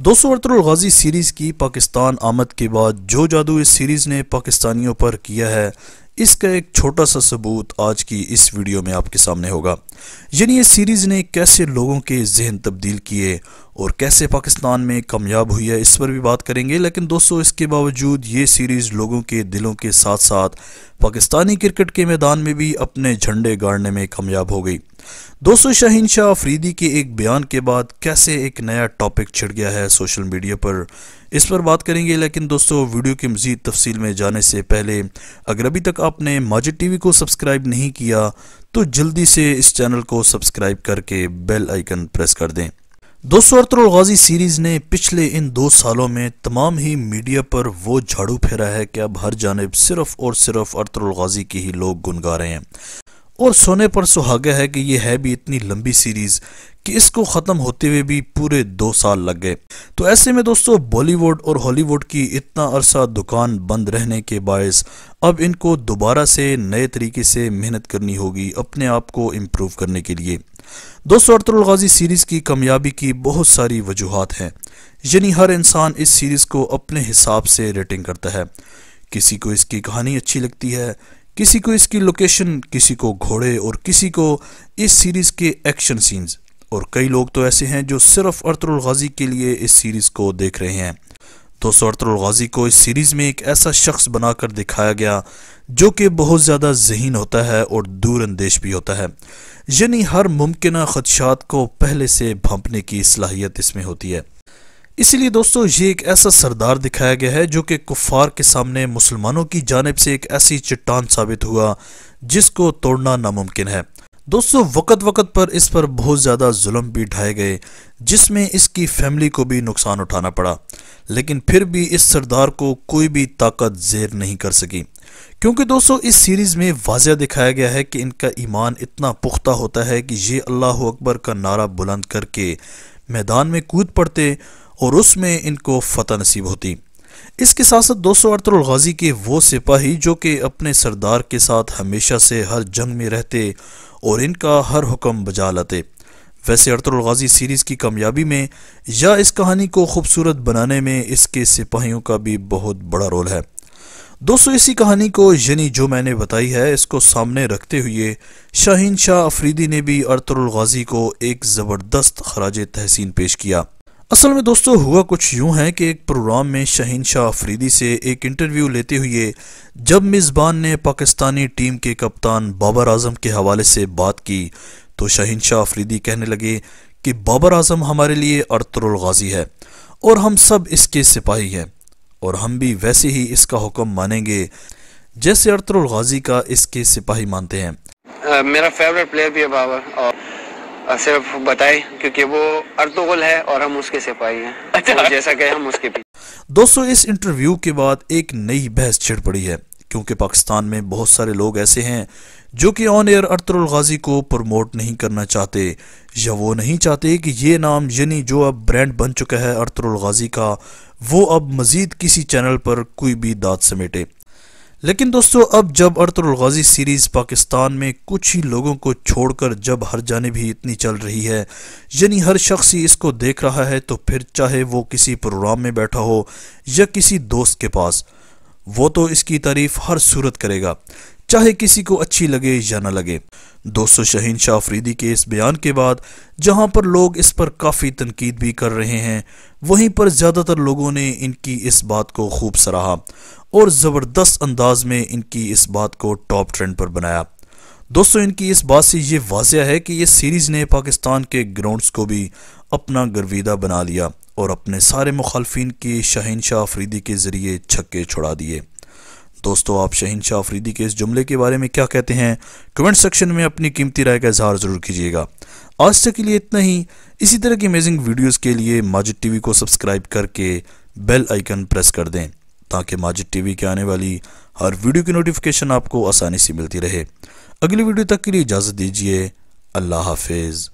दोस्तों वर्तुलगाजी सीरीज़ की पाकिस्तान आमद के बाद जो जादू इस सीरीज़ ने पाकिस्तानियों पर किया है इसका एक छोटा सा सबूत आज की इस वीडियो में आपके सामने होगा यानी इस सीरीज़ ने कैसे लोगों के जहन तब्दील किए और कैसे पाकिस्तान में कामयाब हुई है इस पर भी बात करेंगे लेकिन दोस्तों इसके बावजूद ये सीरीज़ लोगों के दिलों के साथ साथ पाकिस्तानी क्रिकेट के मैदान में भी अपने झंडे गाड़ने में कामयाब हो गई दोस्तों शहीन शाह अफरीदी के एक बयान के बाद कैसे एक नया टॉपिक छिड़ गया है सोशल मीडिया पर इस पर बात करेंगे लेकिन दोस्तों वीडियो की मज़ीद तफसील में जाने से पहले अगर अभी तक आपने माजिद टीवी को सब्सक्राइब नहीं किया तो जल्दी से इस चैनल को सब्सक्राइब करके बेल आइकन प्रेस कर दें दोस्तों अरतुल गाजी सीरीज़ ने पिछले इन दो सालों में तमाम ही मीडिया पर वो झाड़ू फेरा है कि अब हर जानब सिर्फ और सिर्फ अरतुल गाजी के ही लोग गुनगा रहे हैं और सोने पर सुहागा है कि यह है भी इतनी लंबी सीरीज़ कि इसको ख़त्म होते हुए भी पूरे दो साल लग गए तो ऐसे में दोस्तों बॉलीवुड और हॉलीवुड की इतना अरसा दुकान बंद रहने के बायस अब इनको दोबारा से नए तरीके से मेहनत करनी होगी अपने आप को इम्प्रूव करने के लिए दोस्तों अरतुल गाजी सीरीज़ की कामयाबी की बहुत सारी वजूहत हैं यानी हर इंसान इस सीरीज़ को अपने हिसाब से रेटिंग करता है किसी को इसकी कहानी अच्छी लगती है किसी को इसकी लोकेशन किसी को घोड़े और किसी को इस सीरीज़ के एक्शन सीन्स और कई लोग तो ऐसे हैं जो सिर्फ अर्तुल गाजी के लिए इस सीरीज़ को देख रहे हैं दोस्तों अर्तुल गाजी को इस सीरीज़ में एक ऐसा शख्स बनाकर दिखाया गया जो कि बहुत ज़्यादा जहीन होता है और दूर अंदेश भी होता है यानी हर मुमकिन खदशात को पहले से भंपने की सलाहियत इसमें होती है इसलिए दोस्तों ये एक ऐसा सरदार दिखाया गया है जो कि कुफार के सामने मुसलमानों की जानब से एक ऐसी चट्टान साबित हुआ जिसको तोड़ना नामुमकिन है दोस्तों वक़्त वक़्त पर इस पर बहुत ज़्यादा जुल्म भी ढाए गए जिसमें इसकी फैमिली को भी नुकसान उठाना पड़ा लेकिन फिर भी इस सरदार को कोई भी ताकत जेर नहीं कर सकी क्योंकि दोस्तों इस सीरीज़ में वाजिया दिखाया गया है कि इनका ईमान इतना पुख्ता होता है कि ये अल्लाह अकबर का नारा बुलंद करके मैदान में कूद पड़ते और उसमें इनको फतह नसीब होती इसके साथ साथ दोस्तों अरतुल गाजी के वो सिपाही जो कि अपने सरदार के साथ हमेशा से हर जंग में रहते और इनका हर हुक्म बजा लाते वैसे अर्तुल गाजी सीरीज़ की कामयाबी में या इस कहानी को खूबसूरत बनाने में इसके सिपाहियों का भी बहुत बड़ा रोल है दोस्तों इसी कहानी को यानी जो मैंने बताई है इसको सामने रखते हुए शाहीन शाह अफरीदी ने भी अर्तुल गाजी को एक ज़बरदस्त खराज तहसीन पेश किया असल में दोस्तों हुआ कुछ यूं है कि एक प्रोग्राम में शहीन शाह अफरीदी से एक इंटरव्यू लेते हुए जब मेज़बान ने पाकिस्तानी टीम के कप्तान बाबर आजम के हवाले से बात की तो शहीन शाह अफरीदी कहने लगे कि बाबर आजम हमारे लिए अरतरुल गाजी है और हम सब इसके सिपाही हैं और हम भी वैसे ही इसका हुक्म मानेंगे जैसे अरतरुल गाजी का इसके सिपाही मानते हैं uh, मेरा फेवरेट प्लेयर भी है बाबर और सिर्फ बताए क्योंकि वो अर्तुगल है और हम उसके सिपाही हैं अच्छा तो जैसा कि हम उसके पीछे दोस्तों इस इंटरव्यू के बाद एक नई बहस छिड़ पड़ी है क्योंकि पाकिस्तान में बहुत सारे लोग ऐसे हैं जो कि ऑन एयर अरतरुल गाजी को प्रमोट नहीं करना चाहते या वो नहीं चाहते कि ये नाम यानी जो अब ब्रांड बन चुका है अरतरुल गाजी का वो अब मज़ीद किसी चैनल पर कोई भी दाद समेटे लेकिन दोस्तों अब जब अर्तुल गाजी सीरीज़ पाकिस्तान में कुछ ही लोगों को छोड़कर जब हर जाने भी इतनी चल रही है यानी हर शख्स ही इसको देख रहा है तो फिर चाहे वो किसी प्रोग्राम में बैठा हो या किसी दोस्त के पास वो तो इसकी तारीफ हर सूरत करेगा चाहे किसी को अच्छी लगे या ना लगे दोस्तों शहीन शाह अफरीदी के इस बयान के बाद जहां पर लोग इस पर काफ़ी तनकीद भी कर रहे हैं वहीं पर ज़्यादातर लोगों ने इनकी इस बात को खूब सराहा और ज़बरदस्त अंदाज में इनकी इस बात को टॉप ट्रेंड पर बनाया दोस्तों इनकी इस बात से ये वाजह है कि ये सीरीज़ ने पाकिस्तान के ग्राउंड्स को भी अपना गर्विदा बना लिया और अपने सारे मुखालफी के शहनशाह अफरीदी के ज़रिए छक्के छुड़ा दिए दोस्तों आप शहीन शाह अफरीदी के इस जुमले के बारे में क्या कहते हैं कमेंट सेक्शन में अपनी कीमती राय का इजहार ज़रूर कीजिएगा आज तक के लिए इतना ही इसी तरह की अमेजिंग वीडियोस के लिए माजिद टीवी को सब्सक्राइब करके बेल आइकन प्रेस कर दें ताकि माजिद टीवी के आने वाली हर वीडियो की नोटिफिकेशन आपको आसानी से मिलती रहे अगली वीडियो तक के लिए इजाज़त दीजिए अल्लाह हाफिज़